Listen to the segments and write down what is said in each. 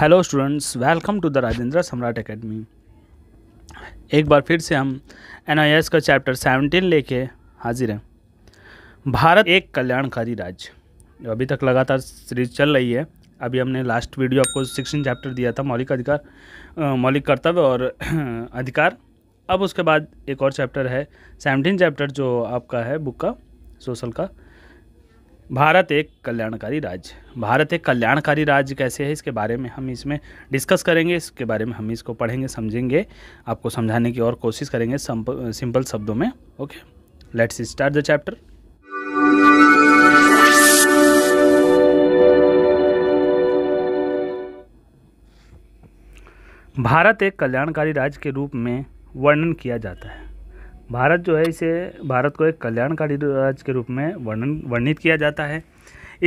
hello students welcome to the Rajendra Samrat Academy एक बार फिर से हम एन का चैप्टर 17 लेके हाजिर हैं भारत एक कल्याणकारी राज्य अभी तक लगातार सीरीज चल रही है अभी हमने लास्ट वीडियो आपको सिक्सटीन चैप्टर दिया था मौलिक अधिकार मौलिक कर्तव्य और अधिकार अब उसके बाद एक और चैप्टर है सेवनटीन चैप्टर जो आपका है बुक का सोशल का भारत एक कल्याणकारी राज्य भारत एक कल्याणकारी राज्य कैसे है इसके बारे में हम इसमें डिस्कस करेंगे इसके बारे में हम इसको पढ़ेंगे समझेंगे आपको समझाने की और कोशिश करेंगे सिंपल शब्दों में okay let's start the chapter Bharat एक कल्याणकारी राज्य के रूप में वर्णन किया जाता है भारत जो है इसे भारत को एक कल्याणकारी राज्य के रूप में वर्णन वर्णित किया जाता है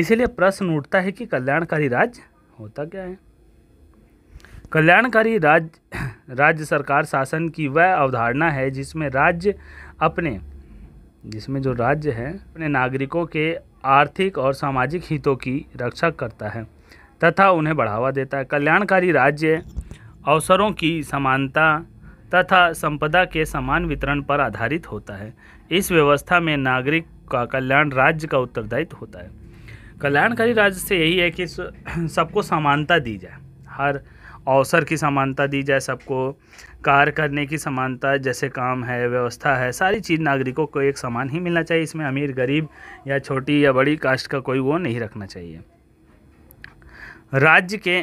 इसीलिए प्रश्न उठता है कि कल्याणकारी राज्य होता क्या है कल्याणकारी राज्य राज्य सरकार शासन की वह अवधारणा है जिसमें राज्य अपने जिसमें जो राज्य है अपने नागरिकों के आर्थिक और सामाजिक हितों की रक्षा करता है तथा उन्हें बढ़ावा देता है कल्याणकारी राज्य अवसरों की समानता तथा संपदा के समान वितरण पर आधारित होता है इस व्यवस्था में नागरिक का कल्याण राज्य का उत्तरदायित्व होता है कल्याणकारी राज्य से यही है कि सबको समानता दी जाए हर अवसर की समानता दी जाए सबको कार्य करने की समानता जैसे काम है व्यवस्था है सारी चीज़ नागरिकों को एक समान ही मिलना चाहिए इसमें अमीर गरीब या छोटी या बड़ी कास्ट का कोई वो नहीं रखना चाहिए राज्य के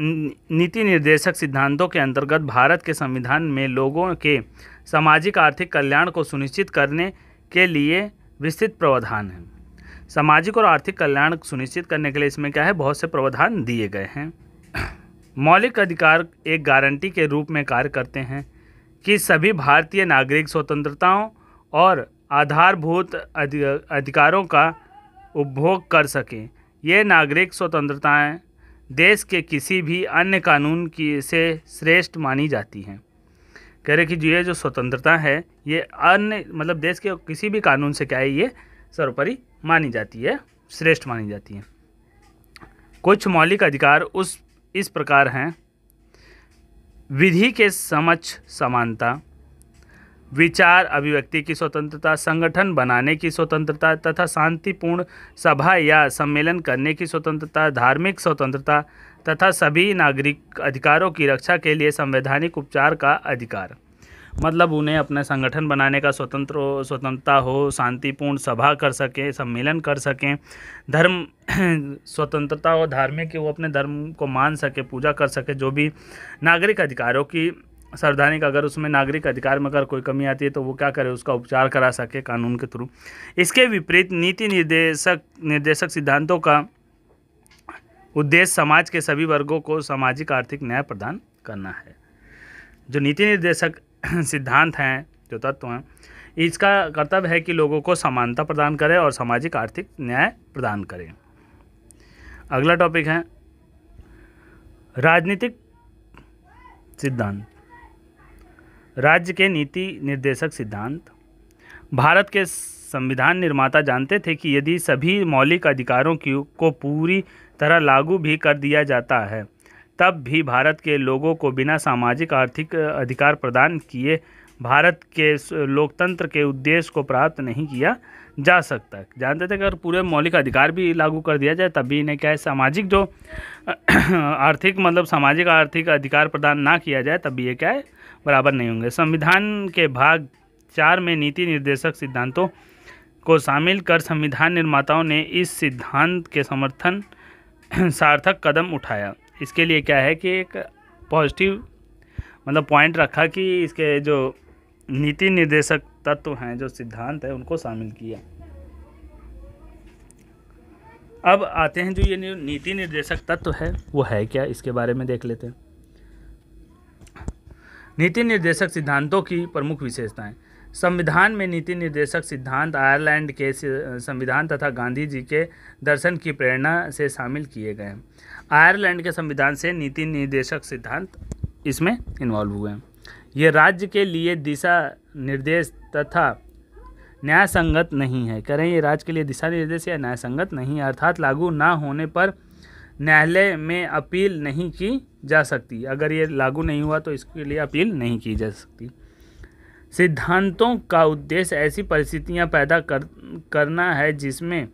नीति निर्देशक सिद्धांतों के अंतर्गत भारत के संविधान में लोगों के सामाजिक आर्थिक कल्याण को सुनिश्चित करने के लिए विस्तृत प्रावधान है सामाजिक और आर्थिक कल्याण सुनिश्चित करने के लिए इसमें क्या है बहुत से प्रावधान दिए गए हैं मौलिक अधिकार एक गारंटी के रूप में कार्य करते हैं कि सभी भारतीय नागरिक स्वतंत्रताओं और आधारभूत अधिकारों का उपभोग कर सकें ये नागरिक स्वतंत्रताएं देश के किसी भी अन्य कानून की से श्रेष्ठ मानी जाती हैं कह रहे कि जो ये जो स्वतंत्रता है ये अन्य मतलब देश के किसी भी कानून से क्या है ये सर्वोपरि मानी जाती है श्रेष्ठ मानी जाती है कुछ मौलिक अधिकार उस इस प्रकार हैं विधि के समक्ष समानता विचार अभिव्यक्ति की स्वतंत्रता संगठन बनाने की स्वतंत्रता तथा शांतिपूर्ण सभा या सम्मेलन करने की स्वतंत्रता धार्मिक स्वतंत्रता तथा सभी नागरिक अधिकारों की रक्षा के लिए संवैधानिक उपचार का अधिकार मतलब उन्हें अपना संगठन बनाने का स्वतंत्र स्वतंत्रता हो शांतिपूर्ण सभा कर सकें सम्मेलन कर सकें धर्म स्वतंत्रता हो धार्मिक वो अपने धर्म को मान सके पूजा कर सके जो भी नागरिक अधिकारों की संवैधानिक अगर उसमें नागरिक अधिकार में अगर कोई कमी आती है तो वो क्या करे उसका उपचार करा सके कानून के थ्रू इसके विपरीत नीति निर्देशक निर्देशक सिद्धांतों का उद्देश्य समाज के सभी वर्गों को सामाजिक आर्थिक न्याय प्रदान करना है जो नीति निर्देशक सिद्धांत हैं जो तत्व हैं इसका कर्तव्य है कि लोगों को समानता प्रदान करें और सामाजिक आर्थिक न्याय प्रदान करें अगला टॉपिक है राजनीतिक सिद्धांत राज्य के नीति निर्देशक सिद्धांत भारत के संविधान निर्माता जानते थे कि यदि सभी मौलिक अधिकारों की को पूरी तरह लागू भी कर दिया जाता है तब भी भारत के लोगों को बिना सामाजिक आर्थिक अधिकार प्रदान किए भारत के लोकतंत्र के उद्देश्य को प्राप्त नहीं किया जा सकता जानते थे कि अगर पूरे मौलिक अधिकार भी लागू कर दिया जाए तब भी इन्हें क्या है सामाजिक जो आर्थिक मतलब सामाजिक आर्थिक अधिकार प्रदान ना किया जाए तब भी ये क्या है बराबर नहीं होंगे संविधान के भाग चार में नीति निर्देशक सिद्धांतों को शामिल कर संविधान निर्माताओं ने इस सिद्धांत के समर्थन सार्थक कदम उठाया इसके लिए क्या है कि एक पॉजिटिव मतलब पॉइंट रखा कि इसके जो नीति निर्देशक तत्व हैं जो सिद्धांत है उनको शामिल किया अब आते हैं जो ये नीति निर्देशक तत्व है वो है क्या इसके बारे में देख लेते हैं नीति निर्देशक सिद्धांतों की प्रमुख विशेषताएं संविधान में नीति निर्देशक सिद्धांत आयरलैंड के संविधान तथा गांधी जी के दर्शन की प्रेरणा से शामिल किए गए हैं आयरलैंड के संविधान से नीति निर्देशक सिद्धांत इसमें इन्वॉल्व हुए हैं ये राज्य के लिए दिशा निर्देश तथा न्याय संगत नहीं है करें ये राज्य के लिए दिशा निर्देश या न्याय संगत नहीं अर्थात लागू ना होने पर न्यायालय में अपील नहीं की जा सकती अगर ये लागू नहीं हुआ तो इसके लिए अपील नहीं की जा सकती सिद्धांतों का उद्देश्य ऐसी परिस्थितियां पैदा कर करना है जिसमें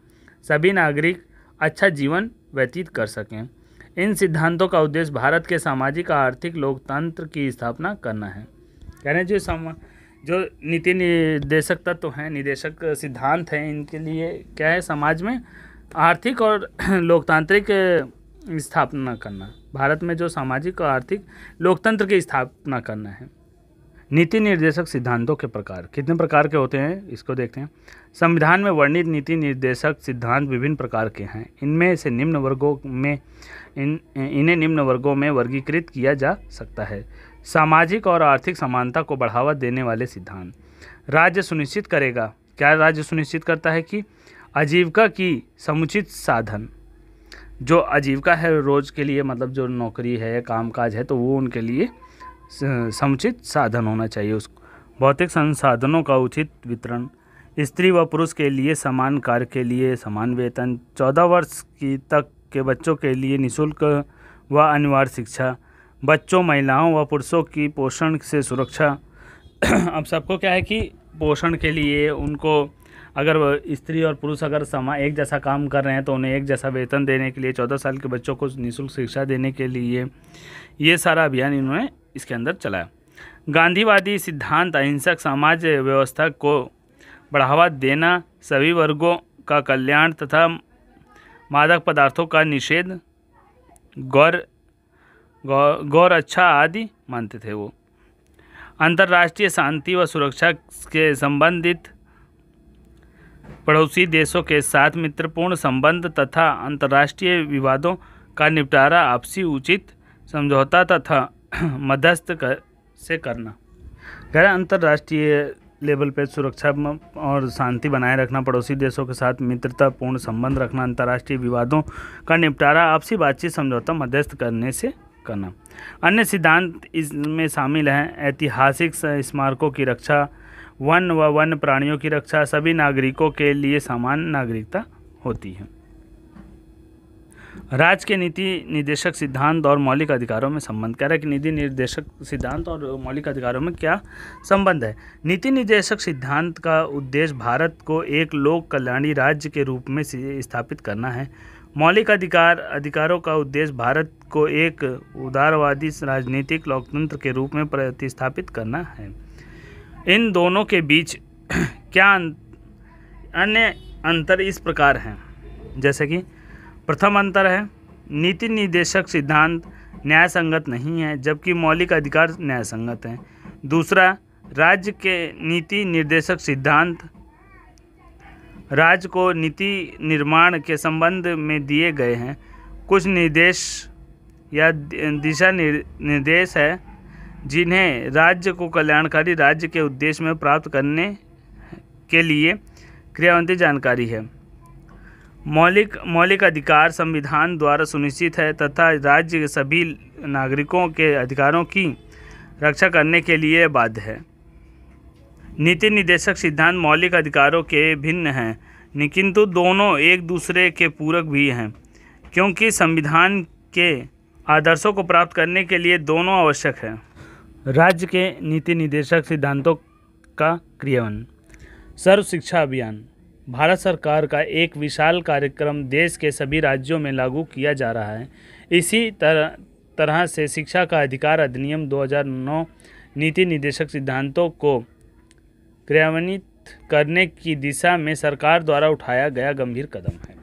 सभी नागरिक अच्छा जीवन व्यतीत कर सकें इन सिद्धांतों का उद्देश्य भारत के सामाजिक आर्थिक लोकतंत्र की स्थापना करना है कहने जो सम जो नीति निर्देशक तत्व तो हैं निदेशक सिद्धांत हैं इनके लिए क्या है समाज में आर्थिक और लोकतांत्रिक स्थापना करना भारत में जो सामाजिक और आर्थिक लोकतंत्र की स्थापना करना है नीति निर्देशक सिद्धांतों के प्रकार कितने प्रकार के होते हैं इसको देखते हैं संविधान में वर्णित नीति निर्देशक सिद्धांत विभिन्न प्रकार के हैं इनमें से निम्न वर्गों में इन इन्हें निम्न वर्गों में वर्गीकृत किया जा सकता है सामाजिक और आर्थिक समानता को बढ़ावा देने वाले सिद्धांत राज्य सुनिश्चित करेगा क्या राज्य सुनिश्चित करता है कि आजीविका की समुचित साधन जो आजीविका है रोज़ के लिए मतलब जो नौकरी है काम काज है तो वो उनके लिए समुचित साधन होना चाहिए उस भौतिक संसाधनों का उचित वितरण स्त्री व पुरुष के लिए समान कार्य के लिए समान वेतन चौदह वर्ष की तक के बच्चों के लिए निशुल्क व अनिवार्य शिक्षा बच्चों महिलाओं व पुरुषों की पोषण से सुरक्षा अब सबको क्या है कि पोषण के लिए उनको अगर स्त्री और पुरुष अगर समा एक जैसा काम कर रहे हैं तो उन्हें एक जैसा वेतन देने के लिए चौदह साल के बच्चों को निःशुल्क शिक्षा देने के लिए ये सारा अभियान इन्होंने इसके अंदर चलाया गांधीवादी सिद्धांत अहिंसक समाज व्यवस्था को बढ़ावा देना सभी वर्गों का कल्याण तथा मादक पदार्थों का निषेध गौर गौ, गौर अच्छा आदि मानते थे वो अंतर्राष्ट्रीय शांति व सुरक्षा के संबंधित पड़ोसी देशों के साथ मित्रपूर्ण संबंध तथा अंतर्राष्ट्रीय विवादों का निपटारा आपसी उचित समझौता तथा मध्यस्थ कर, से करना गैर अंतर्राष्ट्रीय लेवल पर सुरक्षा और शांति बनाए रखना पड़ोसी देशों के साथ मित्रतापूर्ण संबंध रखना अंतर्राष्ट्रीय विवादों का निपटारा आपसी बातचीत समझौता मध्यस्थ करने से करना अन्य सिद्धांत इसमें शामिल हैं ऐतिहासिक स्मारकों की रक्षा वन व वन प्राणियों की रक्षा सभी नागरिकों के लिए समान नागरिकता होती है राज्य के नीति निर्देशक सिद्धांत और मौलिक अधिकारों में संबंध कह रहा है कि नीति निर्देशक सिद्धांत और मौलिक अधिकारों में क्या संबंध है नीति निर्देशक सिद्धांत का उद्देश्य भारत को एक लोक कल्याणी राज्य के रूप में स्थापित करना है मौलिक अधिकार अधिकारों का उद्देश्य भारत को एक उदारवादी राजनीतिक लोकतंत्र के रूप में प्रतिस्थापित करना है इन दोनों के बीच क्या अन्य अंतर इस प्रकार हैं जैसे कि प्रथम अंतर है नीति निर्देशक सिद्धांत न्याय संगत नहीं है जबकि मौलिक अधिकार न्याय संगत हैं दूसरा राज्य के नीति निर्देशक सिद्धांत राज्य को नीति निर्माण के संबंध में दिए गए हैं कुछ निर्देश या दिशा निर्देश है जिन्हें राज्य को कल्याणकारी राज्य के उद्देश्य में प्राप्त करने के लिए क्रियावंती जानकारी है मौलिक मौलिक अधिकार संविधान द्वारा सुनिश्चित है तथा राज्य के सभी नागरिकों के अधिकारों की रक्षा करने के लिए बाध्य है नीति निदेशक सिद्धांत मौलिक अधिकारों के भिन्न हैं किंतु दोनों एक दूसरे के पूरक भी हैं क्योंकि संविधान के आदर्शों को प्राप्त करने के लिए दोनों आवश्यक हैं राज्य के नीति निदेशक सिद्धांतों का क्रियान्वयन सर्व शिक्षा अभियान भारत सरकार का एक विशाल कार्यक्रम देश के सभी राज्यों में लागू किया जा रहा है इसी तरह तरह से शिक्षा का अधिकार अधिनियम 2009 नीति निदेशक सिद्धांतों को क्रियान्वित करने की दिशा में सरकार द्वारा उठाया गया गंभीर कदम है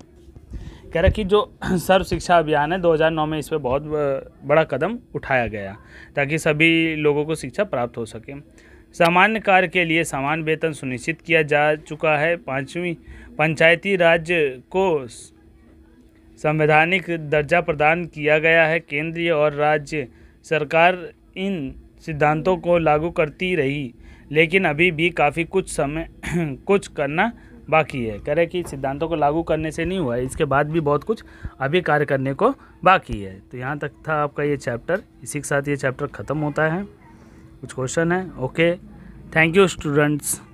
कह रहा कि जो सर्व शिक्षा अभियान है 2009 में इस पर बहुत बड़ा कदम उठाया गया ताकि सभी लोगों को शिक्षा प्राप्त हो सके सामान्य कार्य के लिए समान वेतन सुनिश्चित किया जा चुका है पाँचवीं पंचायती राज को संवैधानिक दर्जा प्रदान किया गया है केंद्रीय और राज्य सरकार इन सिद्धांतों को लागू करती रही लेकिन अभी भी काफ़ी कुछ समय कुछ करना बाकी है कह रहे कि सिद्धांतों को लागू करने से नहीं हुआ है इसके बाद भी बहुत कुछ अभी कार्य करने को बाकी है तो यहाँ तक था आपका ये चैप्टर इसी के साथ ये चैप्टर ख़त्म होता है कुछ क्वेश्चन है ओके थैंक यू स्टूडेंट्स